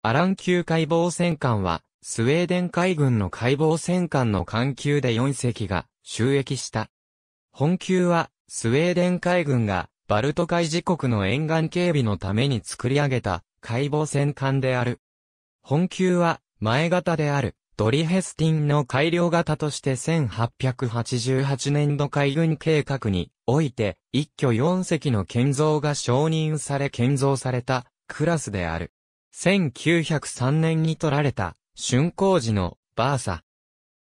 アラン級解剖戦艦は、スウェーデン海軍の解剖戦艦の艦級で4隻が収益した。本級は、スウェーデン海軍が、バルト海自国の沿岸警備のために作り上げた解剖戦艦である。本級は、前型である、ドリヘスティンの改良型として1888年度海軍計画において、一挙4隻の建造が承認され建造されたクラスである。1903年に取られた、竣工時のバーサ。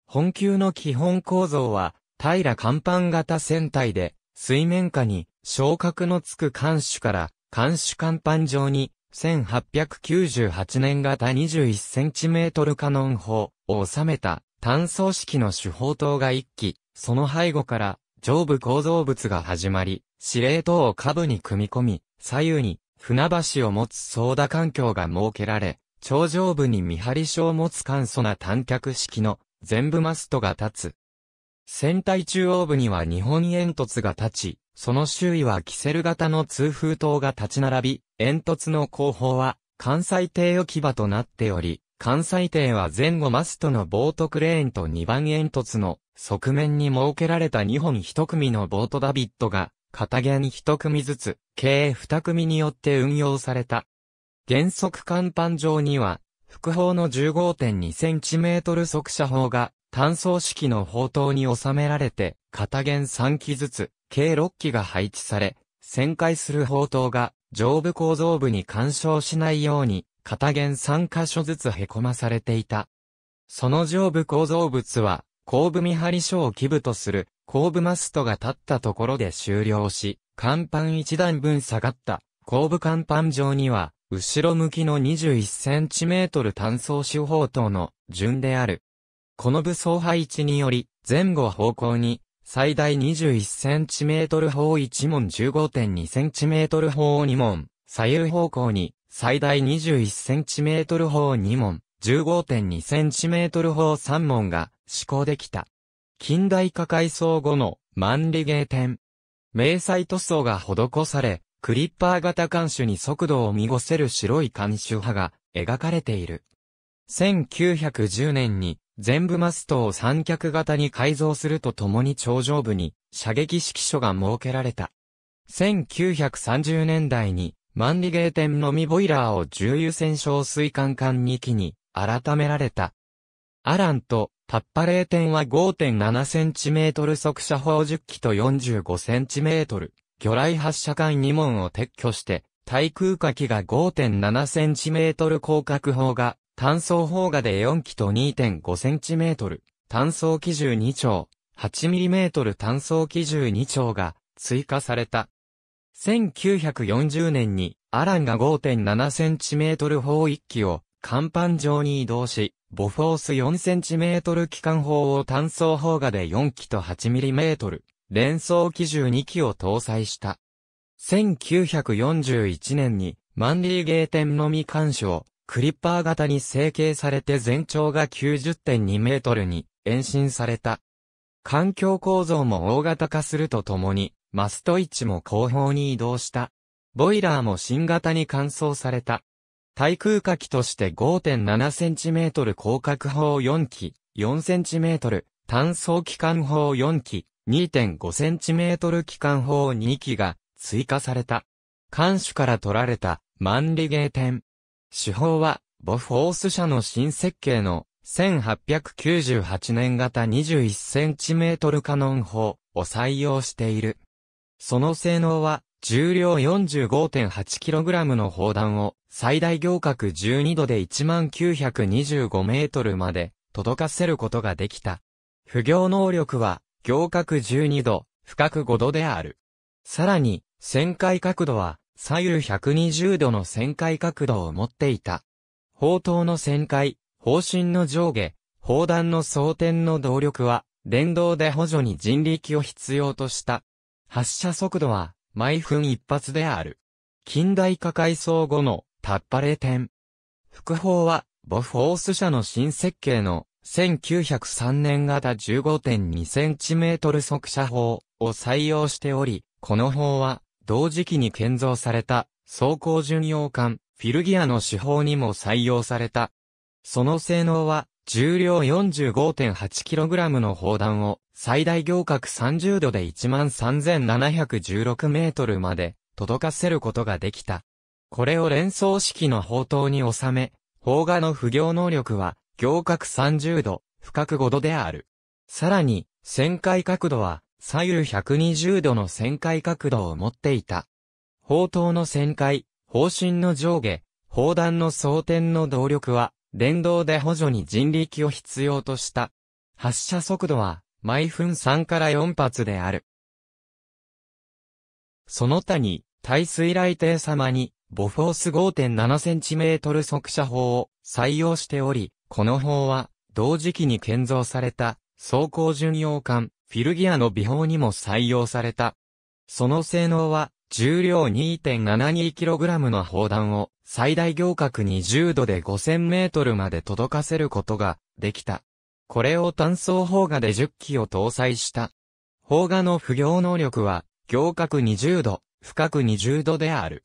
本級の基本構造は、平甲板型船体で、水面下に、昇格のつく艦首から、艦首甲板上に、1898年型 21cm カノン砲を収めた単装式の主砲塔が一機、その背後から上部構造物が始まり、司令塔を下部に組み込み、左右に船橋を持つ操舵環境が設けられ、頂上部に見張り所を持つ簡素な短脚式の全部マストが立つ。船体中央部には日本煙突が立ち、その周囲はキセル型の通風塔が立ち並び、煙突の後方は関西艇置き場となっており、関西艇は前後マストのボートクレーンと2番煙突の側面に設けられた2本1組のボートダビットが片弦一組ずつ、計二組によって運用された。原則甲板上には、副砲の 15.2cm 速射砲が単装式の砲塔に収められて、片弦三機ずつ、計六機が配置され、旋回する砲塔が上部構造部に干渉しないように、片弦三箇所ずつ凹まされていた。その上部構造物は、後部見張り所を基部とする、後部マストが立ったところで終了し、甲板一段分下がった、後部甲板上には、後ろ向きの21センチメートル単装手法等の順である。この武装配置により、前後方向に、最大 21cm 砲1門 15.2cm 砲2門、左右方向に、最大 21cm 砲2門、15.2cm 砲3門が施行できた。近代化改装後の万里芸店。明細塗装が施され、クリッパー型艦首に速度を見越せる白い艦首派が描かれている。1910年に全部マストを三脚型に改造するとともに頂上部に射撃指揮所が設けられた。1930年代に万里芸店のみボイラーを重油戦勝水管艦2機に改められた。アランとタッパレー点は 5.7cm 速射砲10機と 45cm、魚雷発射管2門を撤去して、対空火器が 5.7cm 広角砲が、単装砲がで4機と 2.5cm、単装機銃2丁、8mm 単装機銃2丁が追加された。1940年にアランが 5.7cm 砲1機を甲板上に移動し、ボフォース 4cm 機関砲を単装砲画で4機と 8mm、連装機銃2機を搭載した。1941年に、マンリーゲーテンのみ干渉、クリッパー型に成形されて全長が90.2メートルに延伸された。環境構造も大型化するとともに、マスト位置も後方に移動した。ボイラーも新型に換装された。対空火器として5.7センチメートル広角砲4機、4センチメートル、単装機関砲4機、2.5センチメートル機関砲2機が追加された。艦首から取られた万里ゲー点。手法は、ボフォース社の新設計の1898年型21センチメートルカノン砲を採用している。その性能は重量 45.8kg の砲弾を最大行角12度で1925メートルまで届かせることができた。不行能力は行角12度、深く5度である。さらに、旋回角度は左右120度の旋回角度を持っていた。砲塔の旋回、砲身の上下、砲弾の装填の動力は電動で補助に人力を必要とした。発射速度は毎分一発である。近代化改装後のタッパレ展。副法は、ボフォース社の新設計の1903年型15.2センチメートル速射砲を採用しており、この砲は同時期に建造された装甲巡洋艦フィルギアの手法にも採用された。その性能は重量 45.8kg の砲弾を最大行角30度で13,716メートルまで届かせることができた。これを連想式の砲塔に収め、砲画の不行能力は行角30度、深く5度である。さらに、旋回角度は左右120度の旋回角度を持っていた。砲塔の旋回、砲身の上下、砲弾の装填の動力は電動で補助に人力を必要とした。発射速度は毎分3から4発である。その他に、耐水雷艇様に、ボフォース 5.7cm 速射砲を採用しており、この砲は、同時期に建造された、装甲巡洋艦、フィルギアの美砲にも採用された。その性能は、重量 2.72kg の砲弾を、最大行角20度で5000メートルまで届かせることができた。これを単装砲画で10機を搭載した。砲画の不行能力は、行角20度、深く20度である。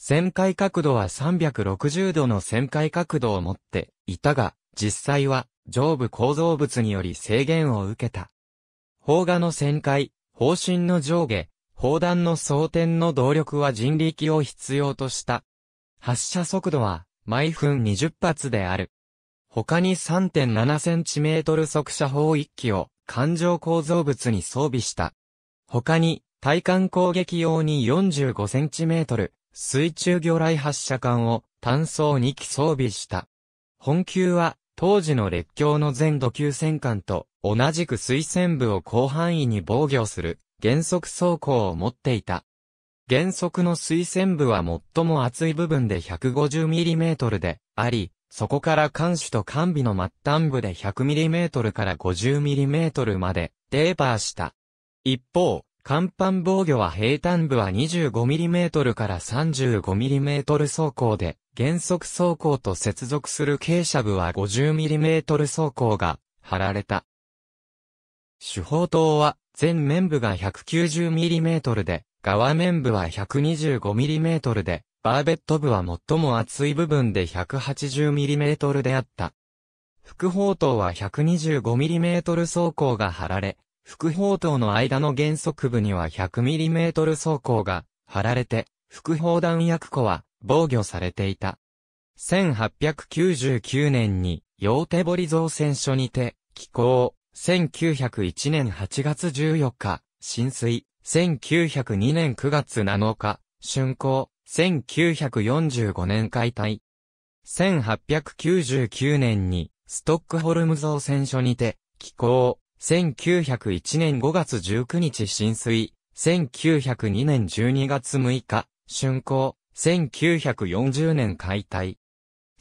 旋回角度は360度の旋回角度を持っていたが、実際は上部構造物により制限を受けた。砲画の旋回、砲身の上下、砲弾の装填の動力は人力を必要とした発射速度は毎分20発である。他に 3.7cm 速射砲1機を艦上構造物に装備した。他に対艦攻撃用に 45cm 水中魚雷発射管を単装2機装備した。本級は当時の列強の全土級戦艦と同じく水戦部を広範囲に防御する原則装甲を持っていた。原則の水線部は最も厚い部分で 150mm であり、そこから艦首と艦尾の末端部で 100mm から 50mm までテーパーした。一方、甲板防御は平坦部は 25mm から 35mm 走行で、原則走行と接続する傾斜部は 50mm 走行が貼られた。主砲塔は全面部が 190mm で、側面部は 125mm で、バーベット部は最も厚い部分で 180mm であった。副砲塔は 125mm 走行が貼られ、副砲塔の間の原則部には 100mm 走行が貼られて、副砲弾薬庫は防御されていた。1899年に、洋手り造船所にて、寄港、1901年8月14日、浸水、1902年9月7日、竣工、1945年解体。1899年に、ストックホルム造船所にて、寄港、1901年5月19日浸水、1902年12月6日、竣工、1940年解体。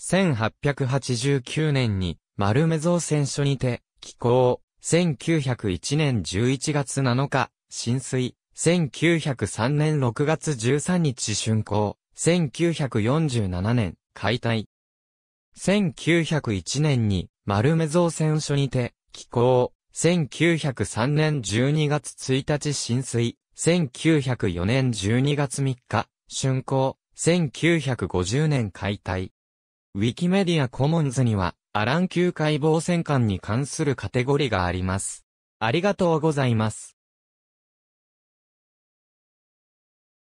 1889年に、丸目造船所にて、寄港、1901年11月7日、浸水、1903年6月13日竣工、1947年、解体。1901年に、丸目造船所にて、寄港、1903年12月1日浸水、1904年12月3日、竣工、1950年解体。ウィキメディアコモンズには、アラン級解剖戦艦に関するカテゴリがあります。ありがとうございます。